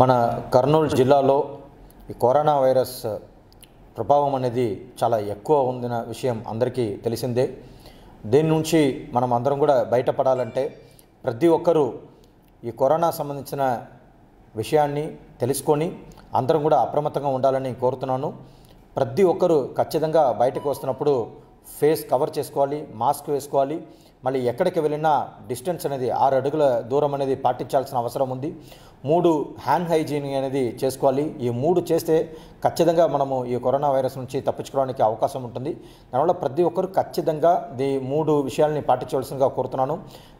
మన కర్నూలు జిల్లాలో ఈ కరోనా వైరస్ ప్రభావం అనేది చాలా ఎక్కువ ఉందిన విషయం అందరికీ తెలిసిందే దీని నుంచి మనం అందరం కూడా బయటపడాలంటే ప్రతి ఒక్కరూ ఈ కరోనా సంబంధించిన విషయాన్ని తెలుసుకొని అందరం కూడా అప్రమత్తంగా ఉండాలని కోరుతున్నాను ప్రతి ఒక్కరూ ఖచ్చితంగా బయటకు వస్తున్నప్పుడు ఫేస్ కవర్ చేసుకోవాలి మాస్క్ వేసుకోవాలి మళ్ళీ ఎక్కడికి వెళ్ళినా డిస్టెన్స్ అనేది ఆరు అడుగుల దూరం అనేది పాటించాల్సిన అవసరం ఉంది మూడు హ్యాండ్ హైజీన్ అనేది చేసుకోవాలి ఈ మూడు చేస్తే ఖచ్చితంగా మనము ఈ కరోనా వైరస్ నుంచి తప్పించుకోవడానికి అవకాశం ఉంటుంది దానివల్ల ప్రతి ఒక్కరు ఖచ్చితంగా ఈ మూడు విషయాలని పాటించవలసిందిగా కోరుతున్నాను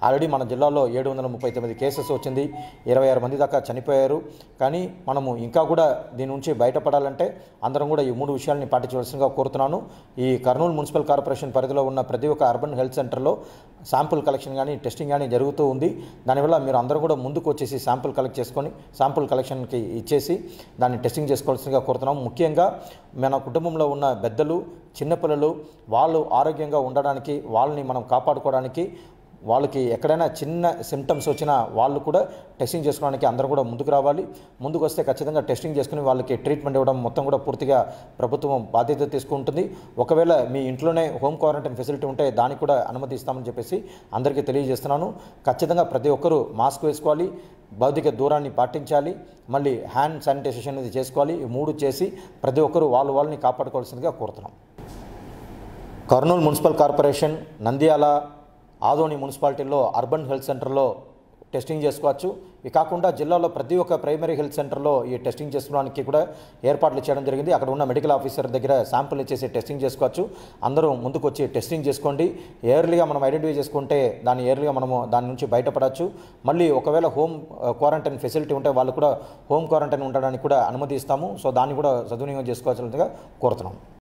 ఆల్రెడీ మన జిల్లాలో ఏడు వందల ముప్పై తొమ్మిది కేసెస్ వచ్చింది ఇరవై ఆరు మంది దాకా చనిపోయారు కానీ మనము ఇంకా కూడా దీని నుంచి బయటపడాలంటే అందరం కూడా ఈ మూడు విషయాలని పాటించవలసిందిగా కోరుతున్నాను ఈ కర్నూలు మున్సిపల్ కార్పొరేషన్ పరిధిలో ఉన్న ప్రతి ఒక్క అర్బన్ హెల్త్ సెంటర్లో శాంపుల్ కలెక్షన్ కానీ టెస్టింగ్ కానీ జరుగుతూ ఉంది దానివల్ల మీరు అందరూ కూడా ముందుకు వచ్చేసి శాంపుల్ కలెక్ట్ చేసుకొని శాంపుల్ కలెక్షన్కి ఇచ్చేసి దాన్ని టెస్టింగ్ చేసుకోవాల్సిందిగా కోరుతున్నాం ముఖ్యంగా మన కుటుంబంలో ఉన్న పెద్దలు చిన్నపిల్లలు వాళ్ళు ఆరోగ్యంగా ఉండడానికి వాళ్ళని మనం కాపాడుకోవడానికి వాళ్ళకి ఎక్కడైనా చిన్న సిమ్టమ్స్ వచ్చినా వాళ్ళు కూడా టెస్టింగ్ చేసుకోవడానికి అందరూ కూడా ముందుకు రావాలి ముందుకు వస్తే ఖచ్చితంగా టెస్టింగ్ చేసుకుని వాళ్ళకి ట్రీట్మెంట్ ఇవ్వడం మొత్తం కూడా పూర్తిగా ప్రభుత్వం బాధ్యత తీసుకుంటుంది ఒకవేళ మీ ఇంట్లోనే హోమ్ క్వారంటైన్ ఫెసిలిటీ ఉంటే దానికి కూడా అనుమతి ఇస్తామని చెప్పేసి అందరికీ తెలియజేస్తున్నాను ఖచ్చితంగా ప్రతి ఒక్కరూ మాస్క్ వేసుకోవాలి భౌతిక దూరాన్ని పాటించాలి మళ్ళీ హ్యాండ్ శానిటైజేషన్ అనేది చేసుకోవాలి ఈ మూడు చేసి ప్రతి ఒక్కరూ వాళ్ళు వాళ్ళని కాపాడుకోవాల్సిందిగా కోరుతున్నాం కర్నూలు మున్సిపల్ కార్పొరేషన్ నంద్యాల ఆదోని మున్సిపాలిటీలో అర్బన్ హెల్త్ సెంటర్లో టెస్టింగ్ చేసుకోవచ్చు ఇవి కాకుండా జిల్లాలో ప్రతి ఒక్క ప్రైమరీ హెల్త్ సెంటర్లో ఈ టెస్టింగ్ చేసుకోవడానికి కూడా ఏర్పాట్లు చేయడం జరిగింది అక్కడ ఉన్న మెడికల్ ఆఫీసర్ దగ్గర శాంపుల్ ఇచ్చేసి టెస్టింగ్ చేసుకోవచ్చు అందరూ ముందుకు వచ్చి టెస్టింగ్ చేసుకోండి ఎర్లీగా మనం ఐడెంటిఫై చేసుకుంటే దాన్ని ఎర్లీగా మనము దాని నుంచి బయటపడవచ్చు మళ్ళీ ఒకవేళ హోమ్ క్వారంటైన్ ఫెసిలిటీ ఉంటే వాళ్ళు కూడా హోమ్ క్వారంటైన్ ఉండడానికి కూడా అనుమతి ఇస్తాము సో దాన్ని కూడా సద్వినియోగం చేసుకోవాల్సిందిగా కోరుతున్నాం